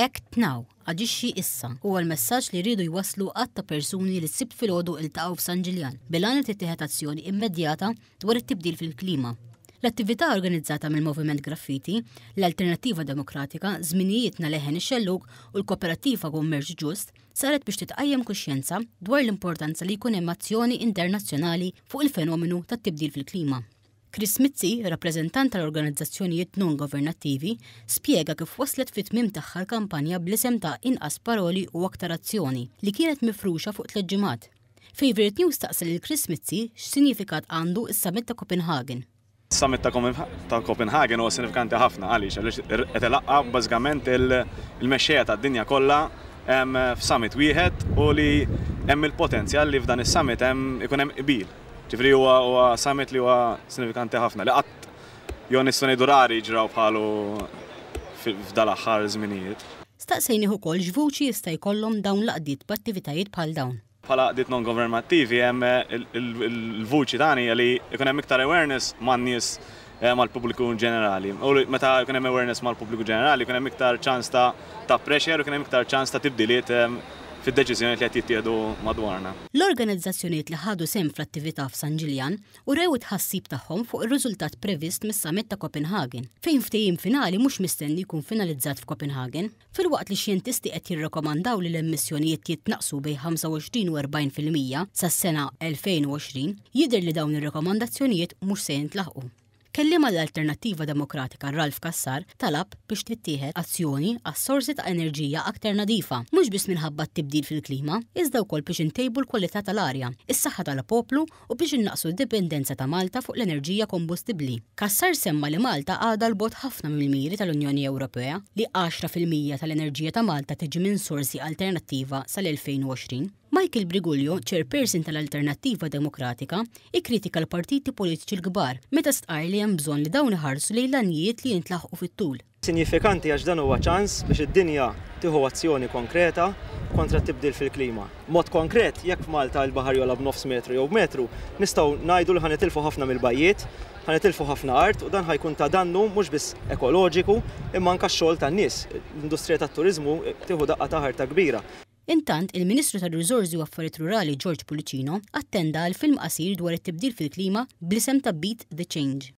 Act now, għadġiċi issa, huwa l-messaġġ li rridu jwaslu għatta persuni li s-sibt filgħodu iltaqgħu f'San Ġiljan bilan tittieħed azzjoni immedjata dwar it-tibdil fil-klima. L-attività organizzata mill-Moviment Graffiti, l-Alternativa Demokratika, Zminijietna Leħen Ixellug u l-Kooperativa Gommerġ Ġust saret biex titqajjem kuxjenza dwar l-importanza li jkun hemm azzjoni internazzjonali fuq il-fenomenu tat-tibdil fil-klima. Chris Mitzi, rappreżentant tal-organizzazzjonijiet non governattivi, spjega kif waslet fit tmim tagħha l-kampanja bl-isem ta' inqas paroli u aktar azzjoni li kienet mifruxa fuq tliet ġimgħat. Favorite News taqsel il Chris Mitzi x'sinifikat għandu is-summit ta' Copenhagen. Summit ta' Copenhagen huwa sinifikanti ħafna għaliex għaliex qed ilaqqa bażikament il-mexxejja tad-dinja kollha hemm f'summit wieħed u li hemm il-potenzjal li f'dan is-summit hemm ikun hemm qbil Ġifri huwa huwa summit li huwa sinifikanti ħafna. Li qatt Jonis Joni Durari ġraw bħalu f'dal-aħħar żminijiet. Staqsejni ukoll x'vuċi jista' jkollhom dawn l-qdiet b'attivitajiet bħal dawn. Bħala qdiet non-governattivi hemm il-vuċi tani li jkun hemm iktar awareness man nies eh, mal-pubbliku ġenerali. U meta jkun hemm awareness mal-pubbliku ġenerali, jkun hemm iktar ċans ta' pressure u jkun hemm iktar ċans ta' tibdiliet eh, fid deċizjoni li qed jittieħdu madwarna. L-organizzazzjonijiet li ħadu sem fl-attività f'San Ġiljan u rew tħassib tagħhom fuq ir-riżultat previst mis-summit ta' Copenhagen, fejn ftejim finali mhux mistenni jkun finalizzat f'Copenhagen, filwaqt li xjentisti qed jirrekomandaw li l-emissjonijiet jitnaqsu bej 25 u 40% sas-sena 2020, jidher li dawn ir-rekomandazzjonijiet mhux se jintlaħqu. Kellima l-Alternativa Demokratika Ralf Kassar talab biex tittieħed azzjoni għas sorsi ta' enerġija aktar nadifa, mhux biss minħabba t-tibdil fil-klima, iżda wkoll biex intejbu l-kwalità tal-arja, is-saħħa tal-poplu u biex innaqsu d-dipendenza ta' Malta fuq l-enerġija kombustibbli. Kassar semma li Malta għadha l-bot ħafna mill-miri tal-Unjoni Ewropea li 10% tal-enerġija ta' Malta tiġi minn sorsi alternattiva sal-2020. Michael Brigulio, chairperson tal-Alternattiva Demokratika, ikkritika l-partiti politiċi l-kbar meta stqar li hemm bżonn li dawn iħarsu lejn l-anijiet li jintlaħqu fit-tul. Sinifikanti għax dan huwa ċans biex id-dinja tieħu azzjoni konkreta kontra tibdil fil-klima. Mod konkret, jekk f'Malta l-baħar jola b'nofs metru jew metru, nistgħu ngħidu li ħanitilfu ħafna mill-bajjiet, ħanitilfu ħafna art u dan ħajkun ta' dannu mhux biss ekoloġiku imma anke x-xogħol tan-nies. L-industrija tat-turiżmu tieħu daqqa taħar ta' kbira. Intant, il-Ministru tal-Rizorzi u Affarijiet Rurali George Pulicino attenda għal film qasir dwar it-tibdil fil-klima blisem ta' Beat the Change.